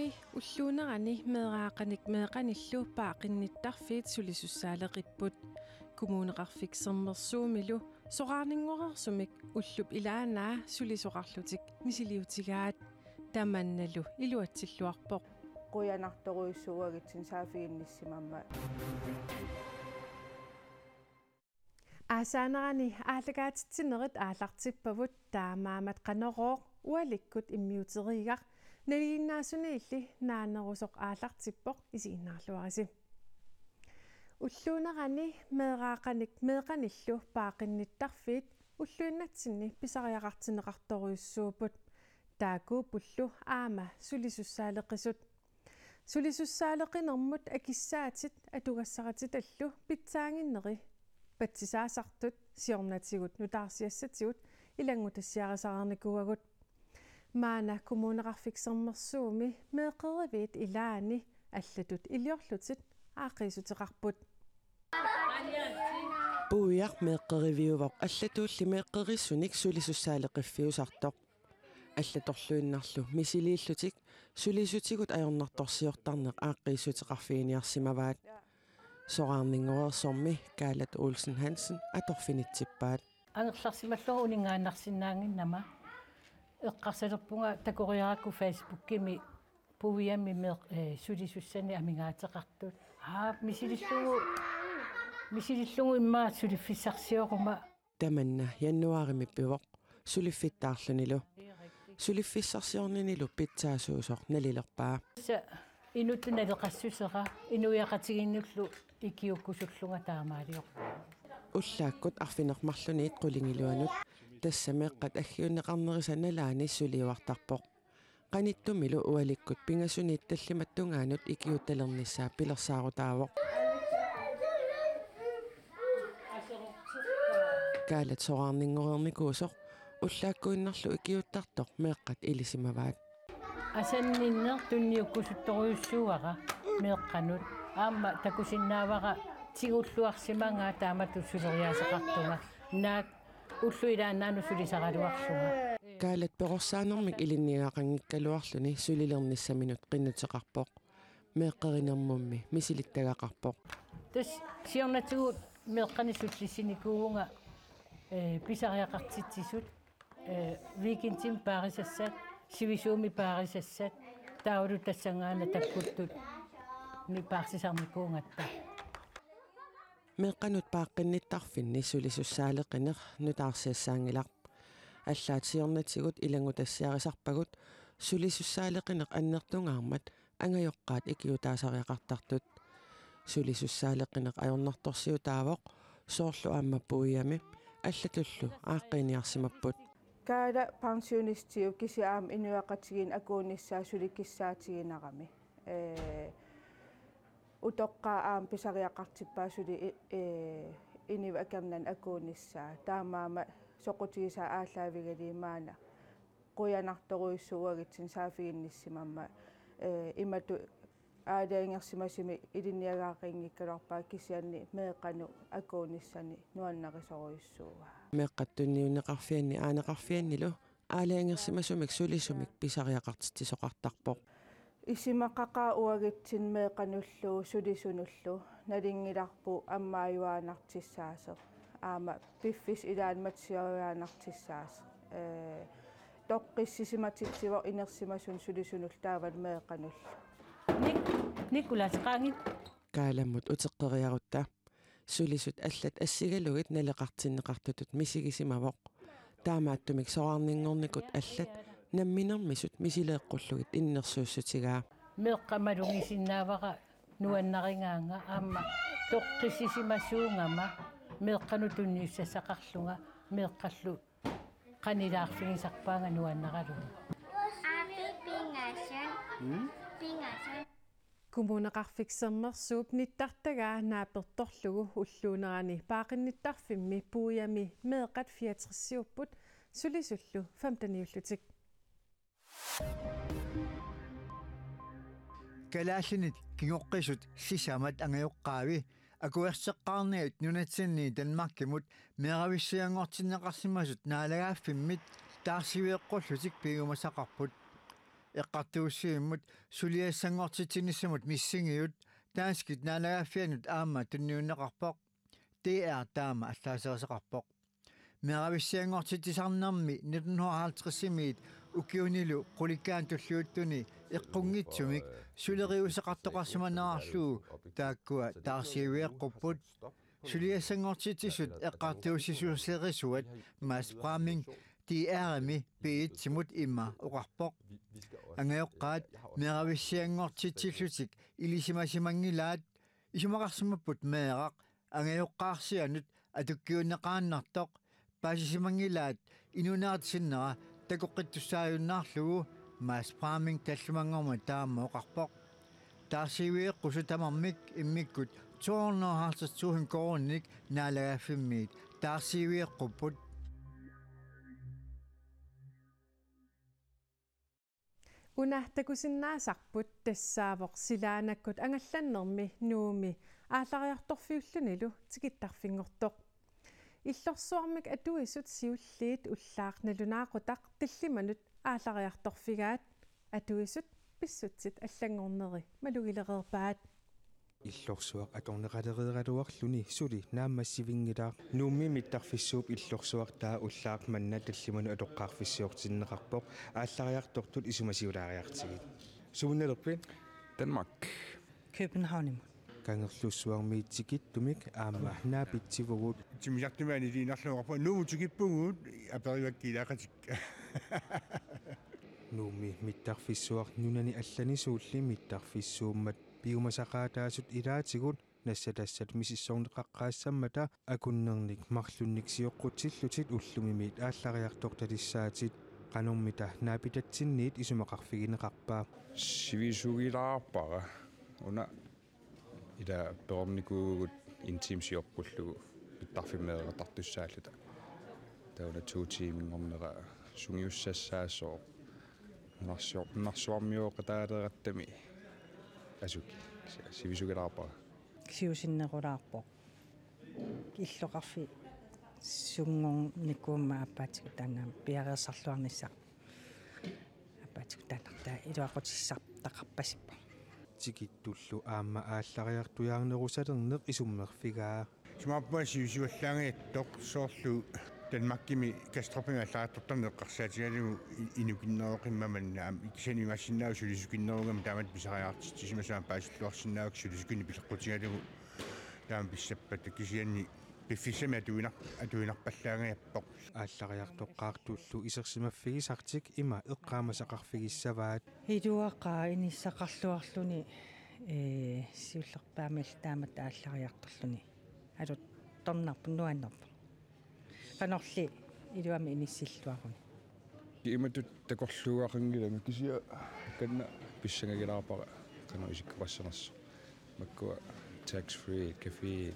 Таами уллуунерани меэраақаник меэқаниллууппаа қинниттарфиит сулисуссаалеқиппут коммунеқарфиксермерсуумилу сораарнингорерсумик уллуп илаанаа сулисоқарлутик мисилиутигаат таманналу илуатсиллуарпоқ қуянарторуйссууагитсин саафигинниссимамма асаанерани аалагаатитсинерит аалартиппавут таамаамат канероо уаликкут иммиутеригар налииннаасунаилли нааннерусоқ аалартиппоқ исииннарлуариси уллуунерани меэраақаник меэқаниллу паақинниттарфиит уллуиннатсинни писариақартинеқарторуйуссуупут тааку пуллу аама сулисуссаалеқисут сулисуссаалеқинэрмут акиссаатит атугассаратит аллу питсаангиннери патсисаасартут сиорнатсигут нутаарсиассатигут илангутассиарасаарникуагут maana kommuneqarfiksermersuumi meeqeriviit ilaani аллатут илиорлутит аақисутеқарпут буяр меққеривиувақ аллатуулли меққериссуник сулисуссаалеқиффиусартоқ аллаторлуиннарлу мисилииллутик сулисутигут аёрнарторсиортарнеқ аақисутеқарфииниарсимаваат сораарнингорерсорми каалат уулсен хансен аторфинитсиппаат ангерларсималлору унингааннарсинаангиннама эққарсалерпунга такориаракку фейсбуккими пувиамми меэ сулисуссани амигаатеқартут аа мисилиллугу мисилиллугу иммаа сулиффиссарсиорума таманна яннуарими пивоқ сулиффиттаарлунилу сулиффиссарсиорнинилу питсаасуусоқ налилерпаа инутту налеқассусера инуяқатигиннуллу икиуккусуллунга таамаалиоқ уллааккут арфинермарлуни итқулингилуанут тассами эққат аггиунеқарнерисаналаани сулиуартарпоқ qanittumilu ualikkut pingasuni ittallamattungaanut ikiutalernissaa pilersaarutaavoq kaalat soraarninngorernikuusoq уллааккуиннарлу икиуттартоқ меэққат илисимаваат асанниннер тунниуккусутторуйуссуара меэққанут аама такусиннаавара тигуллуарсимангаа таама туссулериасеқартума наак уллуилааннаанусулисагалуарсуга каалат перорсаанэрмик илиннигаақангиккалуарлүни сулилернissaminut qinnuteqarpoq меэққаринэрмумми мисилиттагақарпоқ тас сиорнатигу меэққанисутсиникууга э писариақартитсисут э викинтим парисассат сивисууми парисассат таулу тассангаана таккуттут ми парсисармикуунгатта meqqanut paaqqinnitta'rfinni sulisussaalegqiner nutaarsiassaangilaq аллаатиорнатигут илангутассиарисарпагут сулисуссаалеқинеқ аннертунгаамат ангаёққаат икиутаасариақартартут сулисуссаалеқинеқ аёрнарторсиутаавоқ соорлу ааммаппуиями аллатуллу ааққиниарсимаппут каала пансионистиу кисиаам инуақатигин акуунissaа суликиссаатигинарами э утоққааам писариақартиппаасули э инив э, акернан акуунissaа таамаама соқутигиса аалаавигалиимаана қуянарторуиссууагитсин саафигинниссимамма э имату аалиангерсимасими илинниагаақингиккалуарпаа кисианни меэқану акууниссани нуаннарисоруиссууга меэққаттунниунеқарфианни аанеқарфианнилу аалиангерсимасумик сулисумик писариақартити соқартарпоқ исимақақа уагитсинмеэ кануллуу сулисунуллу налингиларпу аммааюаанартиссаасеқ аама пиффис илаанматсиаруяанартиссаас э тоққиссисиматитсиво инерсимасун сулисунул таавал меэ кануллу ник никулас қаангит кааламмут утеққериарутта сулисут аллат ассигалугит налеқартиннеқартутут мисигисимавоқ таамааттумик сораарнингорникут аллат namminer misut misilaeqqulluit innersuussutigaa meqqamalugisinnaavaqa nuannaqingaanga amma toqqisisimasuungama meqqanutunniussasaqarlunga meqqallu qanilaarsugisarpaanga nuannaqalugu kumuunaqarfiksermersuup nittartagaa naapertorlugu ulluunerani paaqinnittarfimmi puuyami meeqat fiatrissiupput sulisullu famtaniullutik калааллинит кигоққисут сисамат ангаюққаави акуерсеққарниут нунатсинни данмаркимут мерависсиангортиннеқарсимасут наалагааффиммит таарсивиэққуллутик пигумасақарпут эққартуусииммут сулиассангортитинниссамут миссингиут тааскит наалагааффианут аама тунниуннеқарпоқ ДР таама аллаасерсеқарпоқ мерависсиангортитисарнарми 1950 мит ukiunilu qulikkaantu suuttuni iqqunngitsumik eh, suleriusaqartoqarsimannaarluu taakkua taarsiiviiqqupput suliassangortitisut eqqartuussisuusserisuat maas praaming tii'aarami piitsimut imma oqarpoq angayoqqaat eh, meeravissiangortitillutik ilisimasimanggilaat isumaqarsimapput meeraq angayoqqaarsianut atukkiunneqaannartoq paasisimangilaat inunaartisinneqa такоққиттуссаажуннаарлугу мас фарминг таллумангорма таама оқарпоқ таасивие қусутамармик иммиккут 250 гоорник наалагаффиммиит таасивие қуппут унахтакусиннаасарпут тассаавоқ силаанаккут ангалланнэрми нууми аалариарторфиуллунилу тикиттарфингортоқ иллорсуармик атуисут сиуллиит уллаақ налунаақутақ тиллиманут аалариарторфигаат атуисут писсутсит аллангорнери малугилерерпаат иллорсуақ акорнеқалериералуарлүни сули нааммассивингилаа нуумми миттарфиссууп иллорсуартаа уллаақ манна таллиману алоққарфиссиортиннеқарпоқ ааллариартортут исумасиулаариартигит сумуннелерпи Danmark Copenhagen. кангерлуссуармиитсикит тумик аамаахнаа питсивугут тимиартимаани лиинарлуарпа нуумутигиппугуут апериваккилаақатик нууми миттарфиссуар нунани алланисуулли миттарфиссууммат пиумасақаатаасут илаатигут нассатассат мисиссорнеқаққаассаммата акуннерник марлунник сиоққутсиллутит уллумимиит ааллариартор талиссаатит qanurmita naapitatsiinniit isumaqarfigineqarpaa sivisugilаарпара уна ila perornikuugut intimsiorpullugu pittarfimmeereqartussaallata tauna tuutiimingornera sungiussassaasoor нарсиор нарсуармиоо qataaleerattami асуки сивисугелаарпа сиусиннерулаарпо иллоқарфи сунгор никуумма аппаатигу таанаа пиареерсарлуарниссаа аппаатигу таанартаа илуақутиссартақарпасиппа тикиттуллу аама ааллариартуяарнерусалернеқ исуммерфигаа сумааппуа сиусуаллаангиаттоқ соорлу танмаккими кастропинга аллариттортарнеққарсаатигалугу инукиннероқиммаманна аам икисанимассиннааву сулисукиннеругам таамат писариартиттисимасаам паасуллуарсиннаавак сулисукини пилеққутигалугу таам писсаппатта кисианни пиффисами атуинар атуинарпаллаангиаппо ааллариартоққаартууллу исерсимаффигисартик има эққаамасақарфигиссаваат илуақаа иниссақарлуарлуни э сиуллерпаамал таамат ааллариартарлуни алу торнарпу нуаннерпа канорли илуами иниссиллуаруни иматут такорлуарангилами кисия канна писсангагилаарпара кана исиккапассанерсо маккуа tax free кафе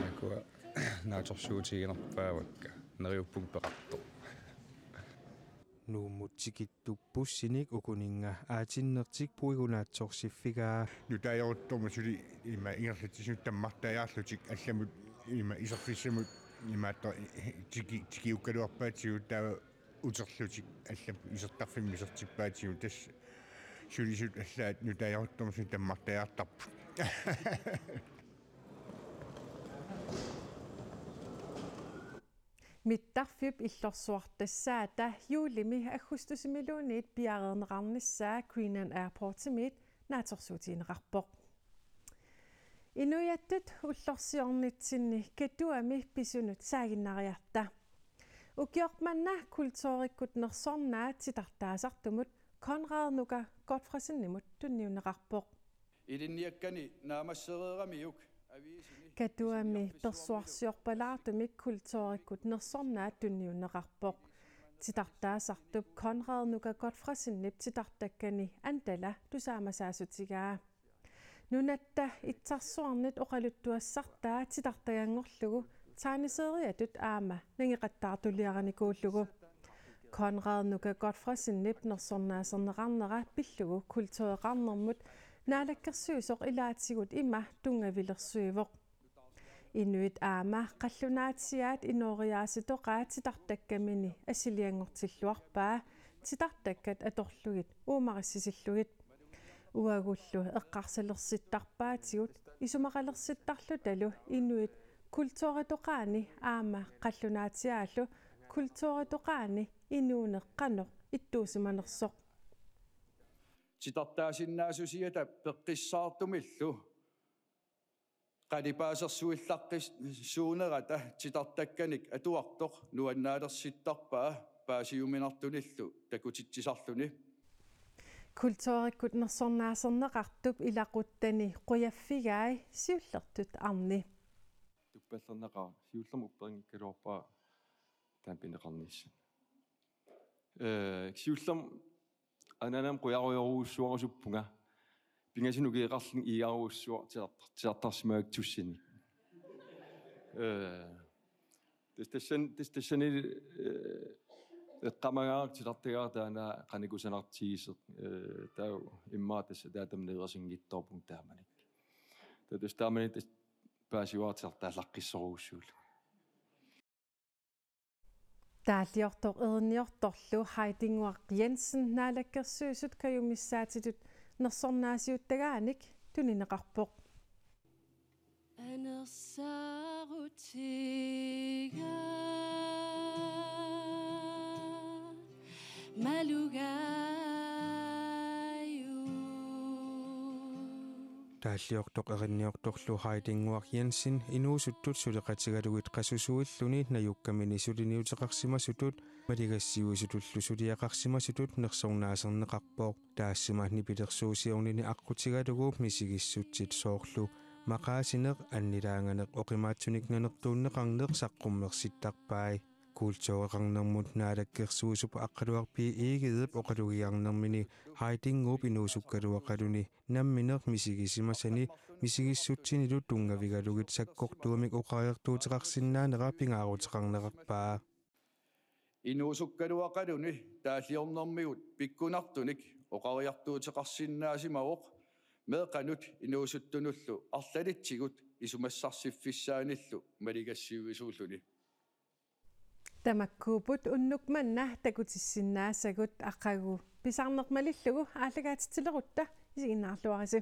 акуа наажорсуутигинерпаавакка нериуппугпеқартоқ нууммутсикиттуппус синик укунинга аатиннертик пуигунаатсорсиффигаа нутаайоруттума сули има ингерлатсисут таммартаяарлутик алламут има исерфиссамут имаатта тики тикиуккалуарпаатигу таа утерлутик аллам исертарфим мисертиппаатигу тасса сулисут аллаат нутаайоруттума сут таммартаяартарпут миттарфип иллорсуартассаа таахиулими аггустусимилуунит пиареернеқарниссаа Queenan Airport-имит наатерсуутиинеқарпоқ инуяттут уллорсиорнитсинни катуами писунут саагиннариарта укиорманна культууриккут нерсорнаа титартаасартумут конраернука готфрасиннимут тунниунеқарпоқ илинниаккани наамассереерами юк kadua mi tasuak siok pala tu mi kultur ikut nasan na dunia narapok. Tidakta saktub Conrad nuka godt fra sin nip tidakta kani andela du sama sasu tiga. Nu natta i tasuanet og alutu af sakta tidakta yang ngorlugu tani sidri adut ama nengi rettar du lirin i gulugu. Conrad nuka godt fra sin nip nasan na sanna rannara billugu kultur rannamut наалаккерсуусоқ илаатсигут има тунгавилерсуивоқ инуит аамаа қаллунаатсиаат инориаасито qaатитартаккамини асилиангортиллуарпаа титартаккат аторлугит уумариссисиллугит уагуллу эққарсалерситтарпаатигут исумақалерситтарлу талу инуит культуоритоқаани аамаа қаллунаатиааллу культуоритоқаани инуунеққано иттуусиманерсоқ ситартаасиннаасусиата пеққиссаартумиллу qalipaasersuillaqqis suunerata titartakkanik atuartoq nuannaalersittарпаа paasiuminartunillu takutitsisarluni kultuarikkunnersornaaserneqartup ilaquttani qujaffigaai siullertut arni туппаллернеқар сиуллерму упперингиккалуарпаа таампинеқарниссана э ксиуллерму ананам куяруйоруусsuarussuppunga пингасинукиеқарлин иаруссуа тиартарсимаактуссини э тэстэсэн тэстэсэни эққамагаарт тилартигаа таана каникусанартигисер э тау иммаа тэсэ таатамнеерсингитторпун тааманик тэтэстаамани паасиваатиартаалаққиссоруусsuул таалиортор ерниорторлу хайтингуақ Jensen наалаккерсуусут каюмиссаатитут нерсорнаасиуттагааник тунинеқарпоқ анерсарутига малугаа тааллиортоқ эринниорторлу хаатингуар янсин инуусуттут сулеқатигалугит қасусуиллуни наюккамини сулиниутеқарсима сутут малигассиуисутуллу сулиақарсима сутут нерсорнаасернеқарпоқ таассима нипилерсуусиорнини аққутигалугу мисигиссутсит соорлу мақаасинеқ аннилаанганеқ оқимаатсуникнанертууннеқарнеқ саққуммерситтарпаи kultuarangnermut naadakkersuusup aqqaluarpi iigidup oqalugiarnermini haitinguup inuusukkaluaqaluni nammineq misigissimasani misigissutsinilu tungavigalugit sakkortuamik oqajartuutiqarsinnaanera pingaarutiqarnerarpaa inuusukkaluaqaluni taalliornermigut pikkunartunik oqariartuutiqarsinnaasimawoq meeqanut inuusuttunullu arlalitsigut isumassarsiffissaanillu maligassiivisuulluni тамаккуупут уннукманна такутиссиннаасагут аққагу писарнермалиллугу аалагаатитсилерутта исигиннаарлуариси